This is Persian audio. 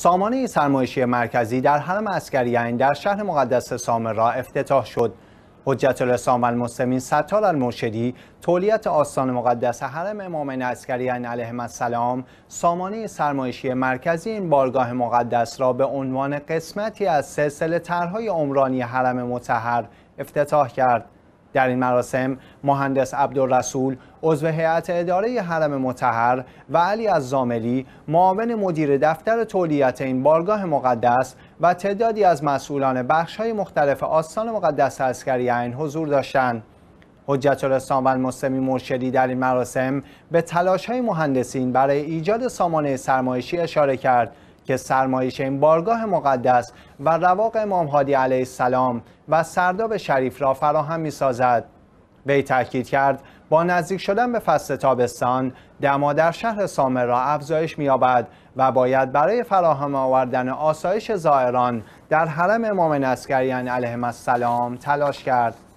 سامانه سرمایشی مرکزی در حرم اسکریین در شهر مقدس سامرا افتتاح شد. حجت الاسلام المسلمین ستار المرشدی تولیت آستان مقدس حرم امامین عسکریین علیهم السلام سامانه سرمایشی مرکزی این بارگاه مقدس را به عنوان قسمتی از سلسله طرحهای عمرانی حرم متحر افتتاح کرد. در این مراسم مهندس عبدالرسول عضو هیئت اداره حرم متحر و علی از زاملی معاون مدیر دفتر تولیت این بارگاه مقدس و تعدادی از مسئولان بخش های مختلف آستان مقدس عسکری این حضور داشتند. حجت الاسلام و المسلمی مرشدی در این مراسم به تلاش های مهندسین برای ایجاد سامانه سرمایشی اشاره کرد که سرمایش این بارگاه مقدس و رواق امام هادی علیه السلام و سرداب شریف را فراهم می سازد. وی تاکید کرد با نزدیک شدن به فصل تابستان دما در شهر سامر را افزایش می‌یابد و باید برای فراهم آوردن آسایش زائران در حرم امام نسکریان علیهم السلام تلاش کرد